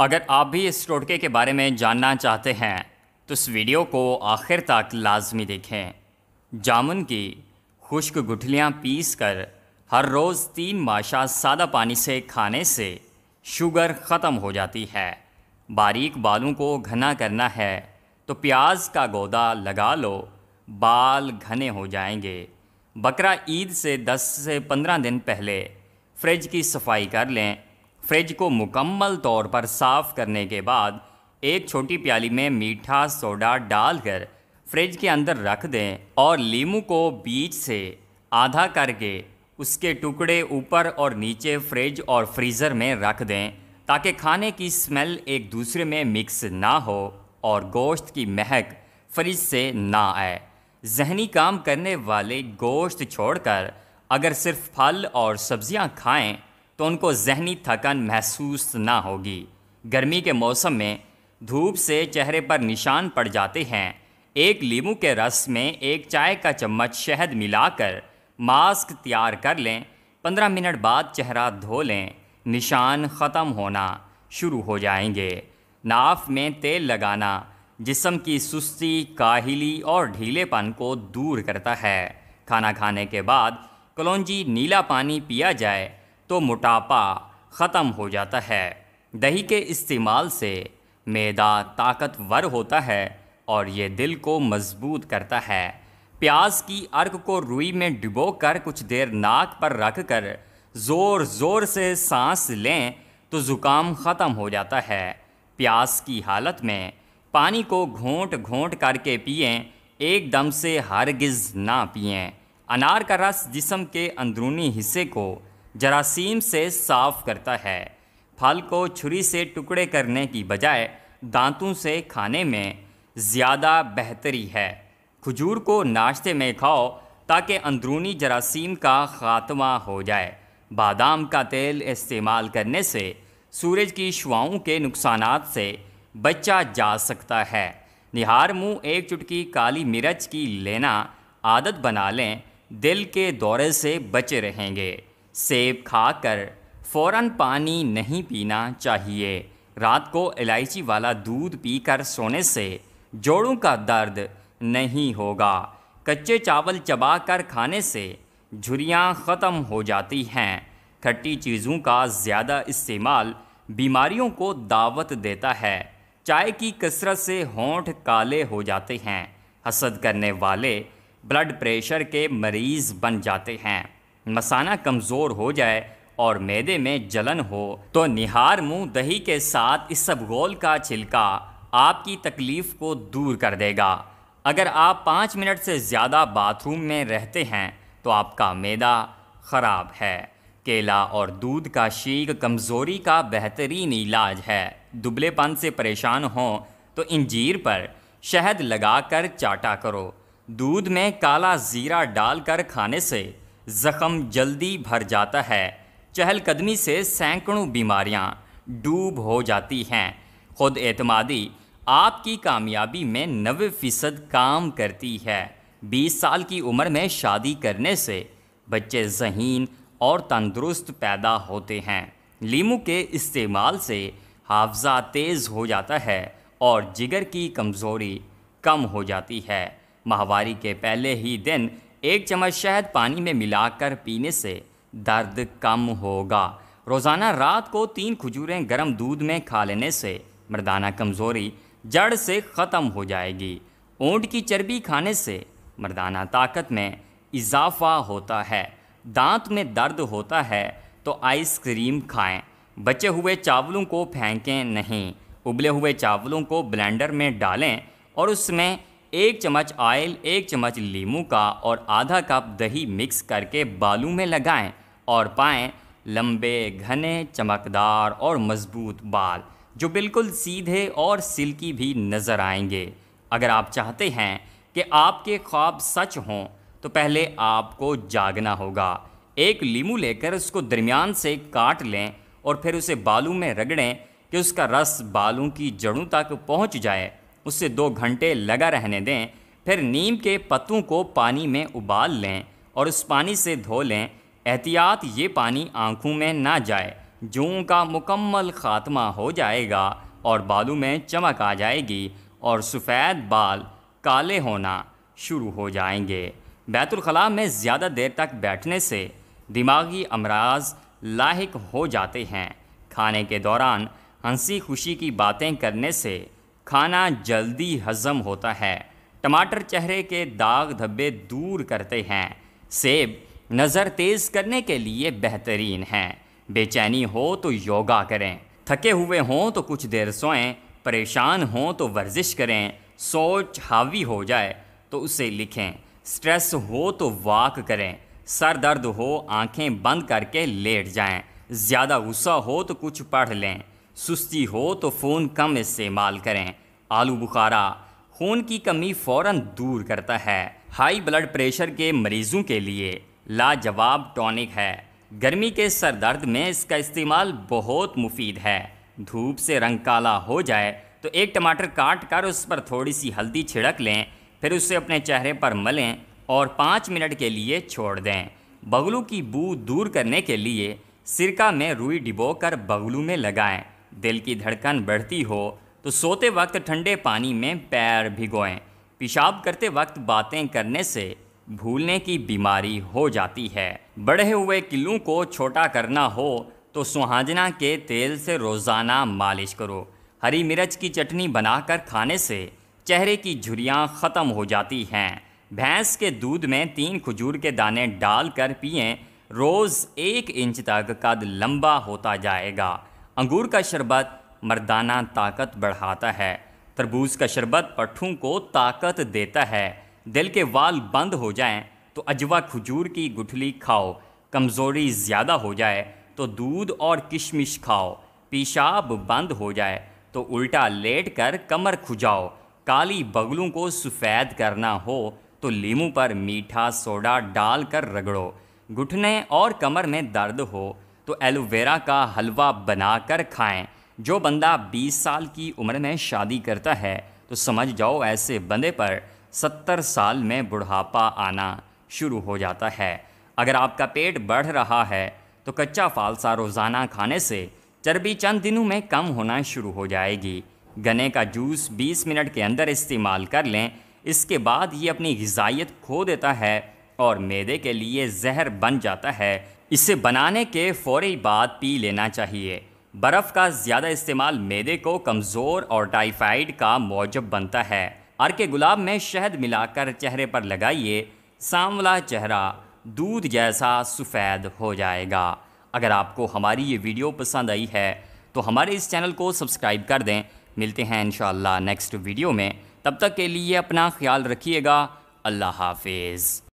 अगर आप भी इस टोटके के बारे में जानना चाहते हैं तो इस वीडियो को आखिर तक लाजमी देखें जामुन की खुश्क गुठलियाँ पीस कर हर रोज़ तीन माशा सादा पानी से खाने से शुगर ख़त्म हो जाती है बारीक बालों को घना करना है तो प्याज का गोदा लगा लो बाल घने हो जाएंगे बकरा ईद से 10 से 15 दिन पहले फ्रिज की सफाई कर लें फ्रिज को मुकम्मल तौर पर साफ़ करने के बाद एक छोटी प्याली में मीठा सोडा डालकर फ्रिज के अंदर रख दें और लीमू को बीच से आधा करके उसके टुकड़े ऊपर और नीचे फ्रिज और फ्रीज़र में रख दें ताकि खाने की स्मेल एक दूसरे में मिक्स ना हो और गोश्त की महक फ्रिज से ना आए जहनी काम करने वाले गोश्त छोड़कर अगर सिर्फ फल और सब्ज़ियां खाएं तो उनको जहनी थकन महसूस ना होगी गर्मी के मौसम में धूप से चेहरे पर निशान पड़ जाते हैं एक लीमू के रस में एक चाय का चम्मच शहद मिलाकर मास्क तैयार कर लें पंद्रह मिनट बाद चेहरा धो लें निशान ख़त्म होना शुरू हो जाएंगे नाफ में तेल लगाना जिसम की सुस्ती काहिली और ढीलेपन को दूर करता है खाना खाने के बाद कलौजी नीला पानी पिया जाए तो मोटापा ख़त्म हो जाता है दही के इस्तेमाल से मैदा ताकतवर होता है और ये दिल को मजबूत करता है प्याज की अर्क को रुई में डुबो कर कुछ देर नाक पर रख कर ज़ोर ज़ोर से सांस लें तो ज़ुकाम ख़त्म हो जाता है प्यास की हालत में पानी को घोंट घोंट करके पिएँ एकदम से हरगिज़ ना पिएँ अनार का रस जिसम के अंदरूनी हिस्से को जरासीम से साफ करता है फल को छुरी से टुकड़े करने की बजाय दांतों से खाने में ज़्यादा बेहतरी है खजूर को नाश्ते में खाओ ताकि अंदरूनी जरासीम का ख़ात्मा हो जाए बादाम का तेल इस्तेमाल करने से सूरज की शुआओं के नुकसान से बचा जा सकता है निहार मुँह एक चुटकी काली मिर्च की लेना आदत बना लें दिल के दौरे से बचे रहेंगे सेब खाकर फ़ौरन पानी नहीं पीना चाहिए रात को इलायची वाला दूध पीकर सोने से जोड़ों का दर्द नहीं होगा कच्चे चावल चबाकर खाने से झुरियाँ ख़त्म हो जाती हैं खट्टी चीज़ों का ज़्यादा इस्तेमाल बीमारियों को दावत देता है चाय की कसरत से होंठ काले हो जाते हैं हसद करने वाले ब्लड प्रेशर के मरीज़ बन जाते हैं मसाना कमज़ोर हो जाए और मैदे में जलन हो तो निहार मुँह दही के साथ इस सब गोल का छिलका आपकी तकलीफ़ को दूर कर देगा अगर आप पाँच मिनट से ज़्यादा बाथरूम में रहते हैं तो आपका मैदा ख़राब है केला और दूध का शीक कमज़ोरी का बेहतरीन इलाज है दुबलेपन से परेशान हों तो इंजीर पर शहद लगाकर चाटा करो दूध में काला ज़ीरा डालकर खाने से ज़ख़म जल्दी भर जाता है चहलकदमी से सैकड़ों बीमारियां डूब हो जाती हैं खुद एतमादी आपकी कामयाबी में नबे फ़ीसद काम करती है बीस साल की उम्र में शादी करने से बच्चे जहीन और तंदुरुस्त पैदा होते हैं लीमू के इस्तेमाल से हाफजा तेज़ हो जाता है और जिगर की कमज़ोरी कम हो जाती है माहवारी के पहले ही दिन एक चम्मच शहद पानी में मिलाकर पीने से दर्द कम होगा रोज़ाना रात को तीन खजूरें गर्म दूध में खा लेने से मर्दाना कमज़ोरी जड़ से ख़त्म हो जाएगी ऊँट की चर्बी खाने से मर्दाना ताकत में इजाफा होता है दांत में दर्द होता है तो आइसक्रीम खाएं बचे हुए चावलों को फेंकें नहीं उबले हुए चावलों को ब्लेंडर में डालें और उसमें एक चम्मच ऑयल एक चम्मच लीमू का और आधा कप दही मिक्स करके बालू में लगाएं और पाएँ लंबे घने चमकदार और मज़बूत बाल जो बिल्कुल सीधे और सिल्की भी नज़र आएंगे अगर आप चाहते हैं कि आपके ख्वाब सच हों तो पहले आपको जागना होगा एक लीमू लेकर उसको दरमियान से काट लें और फिर उसे बालू में रगड़ें कि उसका रस बालों की जड़ों तक पहुंच जाए उससे दो घंटे लगा रहने दें फिर नीम के पत्तों को पानी में उबाल लें और उस पानी से धो लें एहतियात ये पानी आँखों में ना जाए जूँ का मुकम्मल ख़ात्मा हो जाएगा और बालों में चमक आ जाएगी और सफ़ेद बाल काले होना शुरू हो जाएंगे बैतुलखला में ज़्यादा देर तक बैठने से दिमागी अमराज लाक हो जाते हैं खाने के दौरान हंसी खुशी की बातें करने से खाना जल्दी हज़म होता है टमाटर चेहरे के दाग धब्बे दूर करते हैं सेब नज़र तेज़ करने के लिए बेहतरीन हैं बेचैनी हो तो योगा करें थके हुए हों तो कुछ देर सोएं परेशान हों तो वर्जिश करें सोच हावी हो जाए तो उसे लिखें स्ट्रेस हो तो वाक करें सर दर्द हो आंखें बंद करके लेट जाएं ज़्यादा गुस्सा हो तो कुछ पढ़ लें सुस्ती हो तो फ़ोन कम इस्तेमाल करें आलू बुखारा खून की कमी फ़ौर दूर करता है हाई ब्लड प्रेशर के मरीज़ों के लिए लाजवाब टॉनिक है गर्मी के सर दर्द में इसका इस्तेमाल बहुत मुफीद है धूप से रंग काला हो जाए तो एक टमाटर काट कर उस पर थोड़ी सी हल्दी छिड़क लें फिर उसे अपने चेहरे पर मलें और पाँच मिनट के लिए छोड़ दें बगलू की बू दूर करने के लिए सिरका में रुई डिबो कर बगलू में लगाएं दिल की धड़कन बढ़ती हो तो सोते वक्त ठंडे पानी में पैर भिगोएं पेशाब करते वक्त बातें करने से भूलने की बीमारी हो जाती है बढ़े हुए किलों को छोटा करना हो तो सुहाजना के तेल से रोज़ाना मालिश करो हरी मिर्च की चटनी बनाकर खाने से चेहरे की झुरियाँ ख़त्म हो जाती हैं भैंस के दूध में तीन खजूर के दाने डालकर पिए रोज़ एक इंच तक कद लंबा होता जाएगा अंगूर का शरबत मर्दाना ताकत बढ़ाता है तरबूज का शरबत पट्ठों को ताकत देता है दिल के वाल बंद हो जाएं तो अजवा खजूर की गुठली खाओ कमज़ोरी ज़्यादा हो जाए तो दूध और किशमिश खाओ पेशाब बंद हो जाए तो उल्टा लेट कर कमर खुजाओ काली बगलों को सफ़ेद करना हो तो लीमू पर मीठा सोडा डाल कर रगड़ो घुटने और कमर में दर्द हो तो एलोवेरा का हलवा बनाकर खाएं जो बंदा 20 साल की उम्र में शादी करता है तो समझ जाओ ऐसे बंदे पर 70 साल में बुढ़ापा आना शुरू हो जाता है अगर आपका पेट बढ़ रहा है तो कच्चा फालसा रोज़ाना खाने से चर्बी चंद दिनों में कम होना शुरू हो जाएगी गन्ने का जूस 20 मिनट के अंदर इस्तेमाल कर लें इसके बाद ये अपनी गजाइत खो देता है और मैदे के लिए जहर बन जाता है इसे बनाने के फ़ौरी बाद पी लेना चाहिए बर्फ़ का ज़्यादा इस्तेमाल मैदे को कमज़ोर और टाइफाइड का मौजब बनता है अर के गुलाब में शहद मिलाकर चेहरे पर लगाइए सांवला चेहरा दूध जैसा सफ़ेद हो जाएगा अगर आपको हमारी ये वीडियो पसंद आई है तो हमारे इस चैनल को सब्सक्राइब कर दें मिलते हैं इन नेक्स्ट वीडियो में तब तक के लिए अपना ख्याल रखिएगा अल्लाह हाफिज़